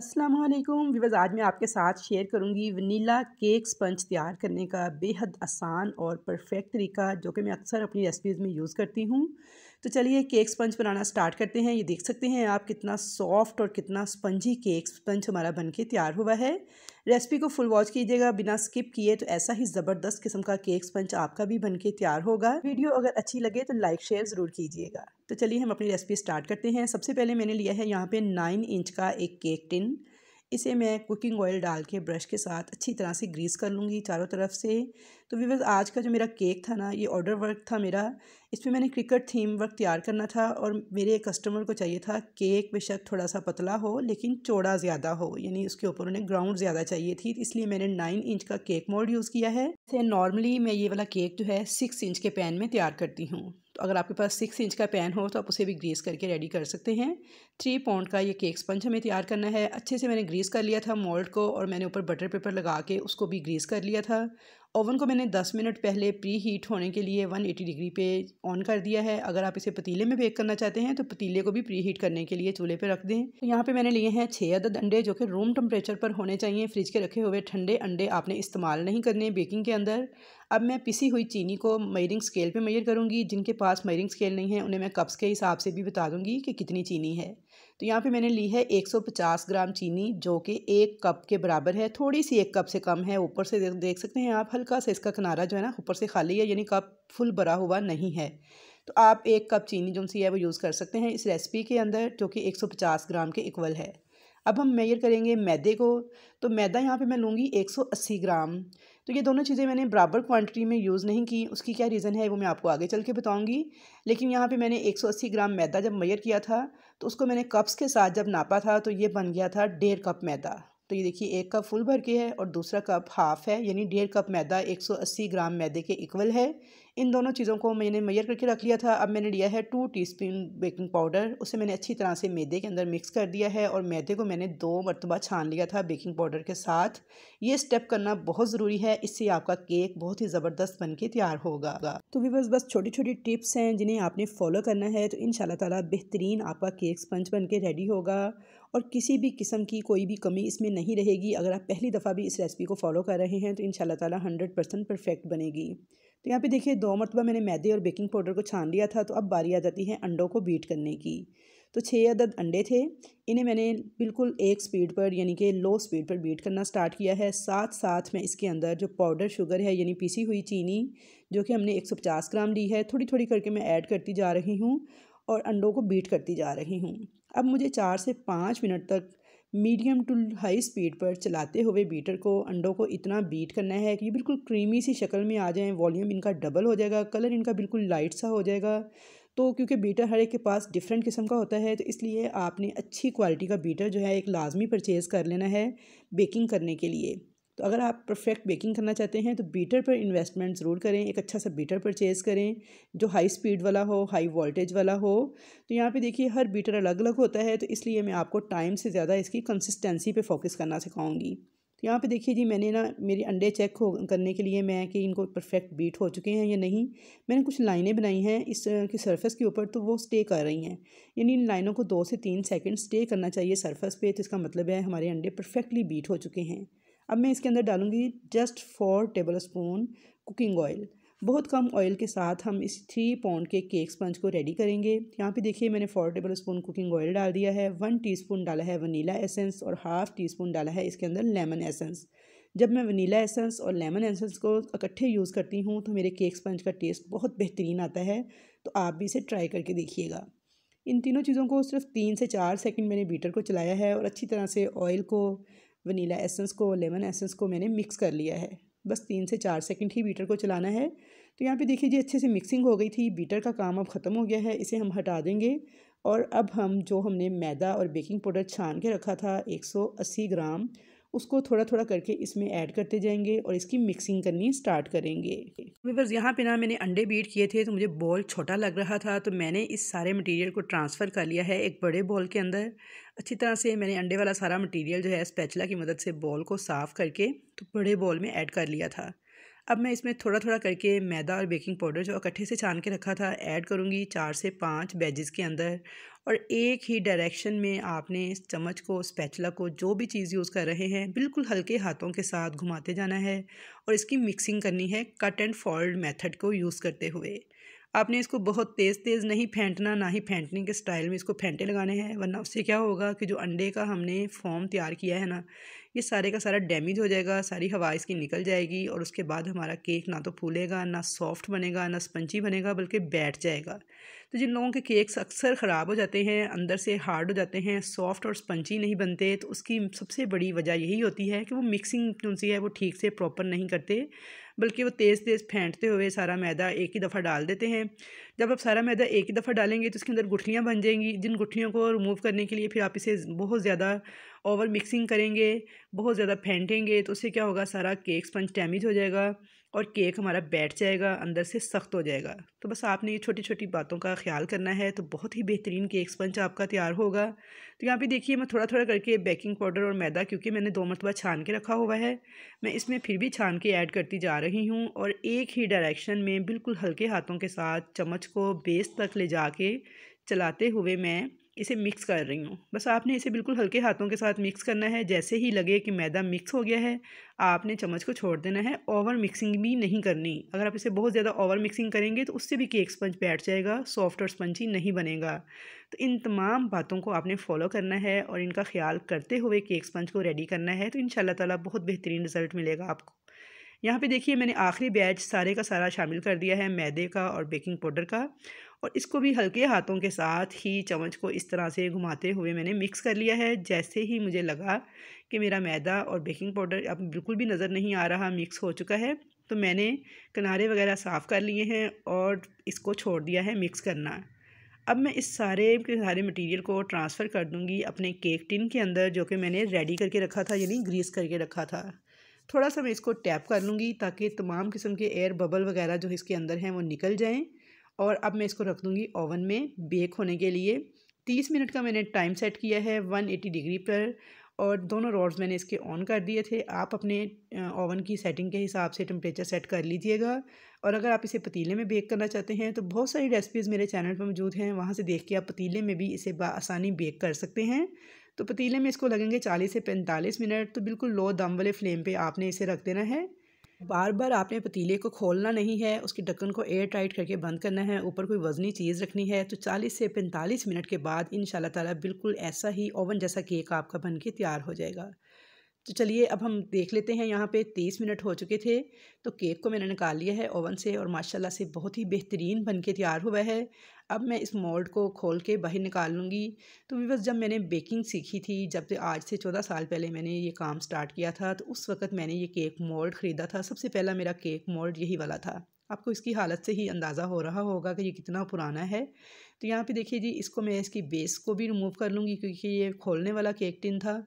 असलम विवज़ आज मैं आपके साथ शेयर करूंगी वनीला केक स्पंज तैयार करने का बेहद आसान और परफेक्ट तरीका जो कि मैं अक्सर अपनी रेसिपीज़ में यूज़ करती हूँ तो चलिए केक स्पंज बनाना स्टार्ट करते हैं ये देख सकते हैं आप कितना सॉफ्ट और कितना स्पंजी केक स्पंज हमारा बन के तैयार हुआ है रेसिपी को फुल वॉच कीजिएगा बिना स्किप किए तो ऐसा ही ज़बरदस्त किस्म का केक स्पंज आपका भी बन के तैयार होगा वीडियो अगर अच्छी लगे तो लाइक शेयर ज़रूर कीजिएगा तो चलिए हम अपनी रेसिपी स्टार्ट करते हैं सबसे पहले मैंने लिया है यहाँ पर नाइन इंच का एक केक टिन इसे मैं कुकिंग ऑयल डाल के ब्रश के साथ अच्छी तरह से ग्रीस कर लूँगी चारों तरफ से तो वीवर्स आज का जो मेरा केक था ना ये ऑर्डर वर्क था मेरा इसमें मैंने क्रिकेट थीम वर्क तैयार करना था और मेरे कस्टमर को चाहिए था केक बेशक थोड़ा सा पतला हो लेकिन चौड़ा ज़्यादा हो यानी उसके ऊपर उन्हें ग्राउंड ज़्यादा चाहिए थी इसलिए मैंने नाइन इंच का केक मोल्ड यूज़ किया है नॉर्मली मैं ये वाला केक जो है सिक्स इंच के पैन में तैयार करती हूँ तो अगर आपके पास सिक्स इंच का पैन हो तो आप उसे भी ग्रीस करके रेडी कर सकते हैं थ्री पाउंड का ये केक स्पंज हमें तैयार करना है अच्छे से मैंने ग्रीस कर लिया था मोल्ड को और मैंने ऊपर बटर पेपर लगा के उसको भी ग्रीस कर लिया था ओवन को मैंने 10 मिनट पहले प्री हीट होने के लिए 180 डिग्री पे ऑन कर दिया है अगर आप इसे पतीले में बेक करना चाहते हैं तो पतीले को भी प्री हीट करने के लिए चूल्हे पे रख दें तो यहाँ पे मैंने लिए हैं छः अदद अंडे जो कि रूम टेम्परेचर पर होने चाहिए फ्रिज के रखे हुए ठंडे अंडे आपने इस्तेमाल नहीं करने बेकिंग के अंदर अब मैं पिसी हुई चीनी को मयरिंग स्केल पे मेजर करूँगी जिनके पास मयरिंग स्केल नहीं है उन्हें मैं कप्स के हिसाब से भी बता दूँगी कि कितनी चीनी है तो यहाँ पे मैंने ली है 150 ग्राम चीनी जो कि एक कप के बराबर है थोड़ी सी एक कप से कम है ऊपर से देख सकते हैं आप हल्का सा इसका किनारा जो है ना ऊपर से खाली है यानी कप फुल भरा हुआ नहीं है तो आप एक कप चीनी जो सी है वो यूज़ कर सकते हैं इस रेसिपी के अंदर जो कि एक ग्राम के इक्वल है अब हम मेयर करेंगे मैदे को तो मैदा यहाँ पे मैं लूँगी 180 ग्राम तो ये दोनों चीज़ें मैंने बराबर क्वांटिटी में यूज़ नहीं की उसकी क्या रीज़न है वो मैं आपको आगे चल के बताऊँगी लेकिन यहाँ पे मैंने 180 ग्राम मैदा जब मैयर किया था तो उसको मैंने कप्स के साथ जब नापा था तो ये बन गया था डेढ़ कप मैदा तो ये देखिए एक कप फुल भर के है और दूसरा कप हाफ़ है यानी डेढ़ कप मैदा 180 ग्राम मैदे के इक्वल है इन दोनों चीज़ों को मैंने मैयर करके रख लिया था अब मैंने लिया है टू टीस्पून बेकिंग पाउडर उसे मैंने अच्छी तरह से मैदे के अंदर मिक्स कर दिया है और मैदे को मैंने दो मरतबा छान लिया था बेकिंग पाउडर के साथ ये स्टेप करना बहुत ज़रूरी है इससे आपका केक बहुत ही ज़बरदस्त बन के तैयार होगा तो वीवर्स बस छोटी छोटी टिप्स हैं जिन्हें आपने फॉलो करना है तो इन ताला बेहतरीन आपका केक स्पंज बन के रेडी होगा और किसी भी किस्म की कोई भी कमी इसमें नहीं रहेगी अगर आप पहली दफ़ा भी इस रेसिपी को फॉलो कर रहे हैं तो इन ताला हंड्रेड परसेंट परफेक्ट बनेगी तो यहाँ पे देखिए दो दो मरतबा मैंने मैदे और बेकिंग पाउडर को छान लिया था तो अब बारी आ जाती है अंडों को बीट करने की तो छः अदद अंडे थे इन्हें मैंने बिल्कुल एक स्पीड पर यानी कि लो स्पीड पर बीट करना स्टार्ट किया है साथ साथ में इसके अंदर जो पाउडर शुगर है यानी पीसी हुई चीनी जो कि हमने एक सौ पचास ग्राम ली है थोड़ी थोड़ी करके मैं ऐड करती जा रही हूँ और अंडों को बीट करती जा रही हूँ अब मुझे चार से पाँच मिनट तक मीडियम टू हाई स्पीड पर चलाते हुए बीटर को अंडों को इतना बीट करना है कि ये बिल्कुल क्रीमी सी शक्ल में आ जाएँ वॉल्यूम इनका डबल हो जाएगा कलर इनका बिल्कुल लाइट सा हो जाएगा तो क्योंकि बीटर हर एक के पास डिफरेंट किस्म का होता है तो इसलिए आपने अच्छी क्वालिटी का बीटर जो है एक लाजमी परचेज़ कर लेना है बेकिंग करने के लिए तो अगर आप परफेक्ट बेकिंग करना चाहते हैं तो बीटर पर इन्वेस्टमेंट ज़रूर करें एक अच्छा सा बीटर परचेज़ करें जो हाई स्पीड वाला हो हाई वोल्टेज वाला हो तो यहाँ पे देखिए हर बीटर अलग अलग होता है तो इसलिए मैं आपको टाइम से ज़्यादा इसकी कंसिस्टेंसी पे फोकस करना सिखाऊंगी तो यहाँ पे देखिए जी मैंने ना मेरे अंडे चेक हो करने के लिए मैं कि इनको परफेक्ट बीट हो चुके हैं या नहीं मैंने कुछ लाइनें बनाई हैं इस की सरफेस के ऊपर तो वो स्टे कर रही हैं यानी इन लाइनों को दो से तीन सेकंड स्टे करना चाहिए सरफेस पे तो इसका मतलब है हमारे अंडे परफेक्टली बीट हो चुके हैं अब मैं इसके अंदर डालूँगी just four tablespoon cooking oil बहुत कम ऑयल के साथ हम इस थ्री पाउंड के केक स्पंज को रेडी करेंगे यहाँ पे देखिए मैंने four tablespoon cooking oil डाल दिया है वन टीस्पून डाला है वनीला एसेंस और हाफ़ टी स्पून डाला है इसके अंदर लेमन एसेंस जब मैं वनीला एसेंस और लेमन एसेंस को इकट्ठे यूज़ करती हूँ तो मेरे केक स्पंज का टेस्ट बहुत बेहतरीन आता है तो आप भी इसे ट्राई करके देखिएगा इन तीनों चीज़ों को सिर्फ तीन से चार सेकंड मैंने बीटर को चलाया है और अच्छी तरह से ऑयल को वनीला एसेंस को लेमन एसेंस को मैंने मिक्स कर लिया है बस तीन से चार सेकंड ही बीटर को चलाना है तो यहाँ पे देखिए जी अच्छे से मिक्सिंग हो गई थी बीटर का काम अब ख़त्म हो गया है इसे हम हटा देंगे और अब हम जो हमने मैदा और बेकिंग पाउडर छान के रखा था 180 ग्राम उसको थोड़ा थोड़ा करके इसमें ऐड करते जाएंगे और इसकी मिक्सिंग करनी स्टार्ट करेंगे वीवर्स यहाँ पे ना मैंने अंडे बीट किए थे तो मुझे बॉल छोटा लग रहा था तो मैंने इस सारे मटेरियल को ट्रांसफ़र कर लिया है एक बड़े बॉल के अंदर अच्छी तरह से मैंने अंडे वाला सारा मटेरियल जो है स्पैचला की मदद से बॉल को साफ़ करके तो बड़े बॉल में ऐड कर लिया था अब मैं इसमें थोड़ा थोड़ा करके मैदा और बेकिंग पाउडर जो इकट्ठे से छान के रखा था ऐड करूँगी चार से पाँच बैजेस के अंदर और एक ही डायरेक्शन में आपने इस चम्मच को स्पैचला को जो भी चीज़ यूज़ कर रहे हैं बिल्कुल हल्के हाथों के साथ घुमाते जाना है और इसकी मिक्सिंग करनी है कट एंड फोल्ड मेथड को यूज़ करते हुए आपने इसको बहुत तेज़ तेज़ नहीं फेंटना ना ही फेंटने के स्टाइल में इसको फेंटे लगाने हैं वरना उससे क्या होगा कि जो अंडे का हमने फॉर्म तैयार किया है ना ये सारे का सारा डैमेज हो जाएगा सारी हवा इसकी निकल जाएगी और उसके बाद हमारा केक ना तो फूलेगा ना सॉफ्ट बनेगा ना स्पंजी बनेगा बल्कि बैठ जाएगा तो जिन लोगों के केक्स अक्सर ख़राब हो जाते हैं अंदर से हार्ड हो जाते हैं सॉफ्ट और स्पंजी नहीं बनते तो उसकी सबसे बड़ी वजह यही होती है कि वो मिक्सिंग कौन सी है वो ठीक से प्रॉपर नहीं करते बल्कि वो तेज़ तेज़ फेंटते हुए सारा मैदा एक ही दफ़ा डाल देते हैं जब आप सारा मैदा एक ही दफ़ा डालेंगे तो उसके अंदर गुठलियाँ बन जाएंगी जिन गुठलियों को रिमूव करने के लिए फिर आप इसे बहुत ज़्यादा ओवर मिक्सिंग करेंगे बहुत ज़्यादा फेंटेंगे तो उससे क्या होगा सारा केक स्पंज डैमेज हो जाएगा और केक हमारा बैठ जाएगा अंदर से सख्त हो जाएगा तो बस आपने ये छोटी छोटी बातों का ख्याल करना है तो बहुत ही बेहतरीन केक स्पंज आपका तैयार होगा तो यहाँ पे देखिए मैं थोड़ा थोड़ा करके बेकिंग पाउडर और मैदा क्योंकि मैंने दो मरतबा छान के रखा हुआ है मैं इसमें फिर भी छान के ऐड करती जा रही हूँ और एक ही डायरेक्शन में बिल्कुल हल्के हाथों के साथ चम्मच को बेस तक ले जा चलाते हुए मैं इसे मिक्स कर रही हूँ बस आपने इसे बिल्कुल हल्के हाथों के साथ मिक्स करना है जैसे ही लगे कि मैदा मिक्स हो गया है आपने चम्मच को छोड़ देना है ओवर मिक्सिंग भी नहीं करनी अगर आप इसे बहुत ज़्यादा ओवर मिक्सिंग करेंगे तो उससे भी केक स्पंज बैठ जाएगा सॉफ्ट और स्पंजी नहीं बनेगा तो इन तमाम बातों को आपने फॉलो करना है और इनका ख्याल करते हुए केक स्पंज को रेडी करना है तो इन ताला बहुत बेहतरीन रिज़ल्ट मिलेगा आपको यहाँ पे देखिए मैंने आखिरी बैच सारे का सारा शामिल कर दिया है मैदे का और बेकिंग पाउडर का और इसको भी हल्के हाथों के साथ ही चम्मच को इस तरह से घुमाते हुए मैंने मिक्स कर लिया है जैसे ही मुझे लगा कि मेरा मैदा और बेकिंग पाउडर अब बिल्कुल भी नज़र नहीं आ रहा मिक्स हो चुका है तो मैंने किनारे वगैरह साफ़ कर लिए हैं और इसको छोड़ दिया है मिक्स करना अब मैं इस सारे के सारे मटेरियल को ट्रांसफ़र कर दूंगी अपने केक टिन के अंदर जो कि मैंने रेडी करके रखा था यानी ग्रीस करके रखा था थोड़ा सा मैं इसको टैप कर लूँगी ताकि तमाम किस्म के एयर बबल वगैरह जो इसके अंदर हैं वो निकल जाएँ और अब मैं इसको रख दूँगी ओवन में बेक होने के लिए तीस मिनट का मैंने टाइम सेट किया है वन एटी डिग्री पर और दोनों रॉड्स मैंने इसके ऑन कर दिए थे आप अपने ओवन की सेटिंग के हिसाब से टेम्परेचर सेट कर लीजिएगा और अगर आप इसे पतीले में बेक करना चाहते हैं तो बहुत सारी रेसिपीज़ मेरे चैनल पर मौजूद हैं वहाँ से देख के आप पतीले में भी इसे आसानी बेक कर सकते हैं तो पतीले में इसको लगेंगे चालीस से पैंतालीस मिनट तो बिल्कुल लो दम वाले फ्लेम पे आपने इसे रख देना है बार बार आपने पतीले को खोलना नहीं है उसके ढक्कन को एयर टाइट करके बंद करना है ऊपर कोई वजनी चीज़ रखनी है तो 40 से 45 मिनट के बाद इन ताला बिल्कुल ऐसा ही ओवन जैसा केक आपका बन के तैयार हो जाएगा तो चलिए अब हम देख लेते हैं यहाँ पे तीस मिनट हो चुके थे तो केक को मैंने निकाल लिया है ओवन से और माशाल्लाह से बहुत ही बेहतरीन बन के तैयार हुआ है अब मैं इस मोल्ड को खोल के बाहर निकाल लूँगी तो बस जब मैंने बेकिंग सीखी थी जब से आज से चौदह साल पहले मैंने ये काम स्टार्ट किया था तो उस वक़्त मैंने ये केक मोल्ड ख़रीदा था सबसे पहला मेरा केक मोल्ड यही वाला था आपको इसकी हालत से ही अंदाज़ा हो रहा होगा कि ये कितना पुराना है तो यहाँ पर देखिए जी इसको मैं इसकी बेस को भी रिमूव कर लूँगी क्योंकि ये खोलने वाला केक टिन था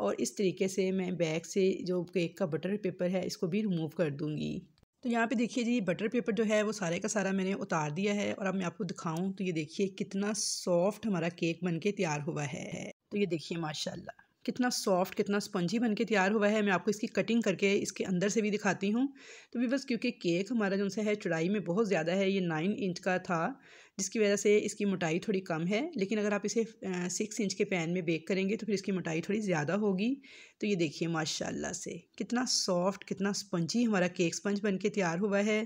और इस तरीके से मैं बैग से जो केक का बटर पेपर है इसको भी रिमूव कर दूँगी तो यहाँ पे देखिए जी बटर पेपर जो है वो सारे का सारा मैंने उतार दिया है और अब मैं आपको दिखाऊं तो ये देखिए कितना सॉफ्ट हमारा केक बनके तैयार हुआ है तो ये देखिए माशाल्लाह कितना सॉफ्ट कितना स्पंजी बन के तैयार हुआ है मैं आपको इसकी कटिंग करके इसके अंदर से भी दिखाती हूँ तो बस क्योंकि केक हमारा जो है चौड़ाई में बहुत ज़्यादा है ये नाइन इंच का था जिसकी वजह से इसकी मोटाई थोड़ी कम है लेकिन अगर आप इसे सिक्स इंच के पैन में बेक करेंगे तो फिर इसकी मोटाई थोड़ी ज़्यादा होगी तो ये देखिए माशाल्लाह से कितना सॉफ्ट कितना स्पंजी हमारा केक स्पंज बन के तैयार हुआ है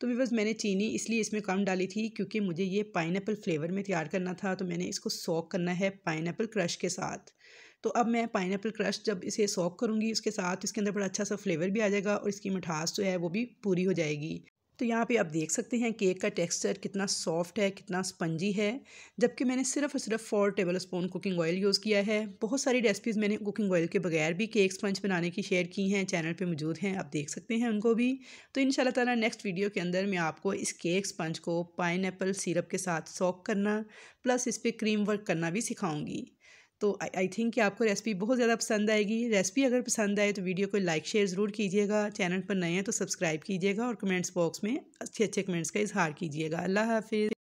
तो विवज मैंने चीनी इसलिए इसमें कम डाली थी क्योंकि मुझे ये पाइन फ्लेवर में तैयार करना था तो मैंने इसको सॉक करना है पाइन क्रश के साथ तो अब मैं पाइन क्रश जब इसे सॉक करूँगी उसके साथ इसके अंदर बड़ा अच्छा सा फ्लेवर भी आ जाएगा और इसकी मिठास जो है वो भी पूरी हो जाएगी तो यहाँ पे आप देख सकते हैं केक का टेक्सचर कितना सॉफ्ट है कितना स्पंजी है जबकि मैंने सिर्फ और सिर्फ four tablespoon cooking oil use किया है बहुत सारी रेसिपीज़ मैंने कुकिंग ऑयल के बगैर भी केक स्पंज बनाने की शेयर की हैं चैनल पर मौजूद हैं आप देख सकते हैं उनको भी तो इन ताला नेक्स्ट वीडियो के अंदर मैं आपको इस केक स्पंज को पाइन सिरप के साथ सॉक करना प्लस इस पर क्रीम वर्क करना भी सिखाऊँगी तो आई थिंक कि आपको रेसिपी बहुत ज़्यादा पसंद आएगी रेसिपी अगर पसंद आए तो वीडियो को लाइक शेयर ज़रूर कीजिएगा चैनल पर नए हैं तो सब्सक्राइब कीजिएगा और कमेंट्स बॉक्स में अच्छे अच्छे कमेंट्स का इजहार कीजिएगा अल्लाह हाफिज़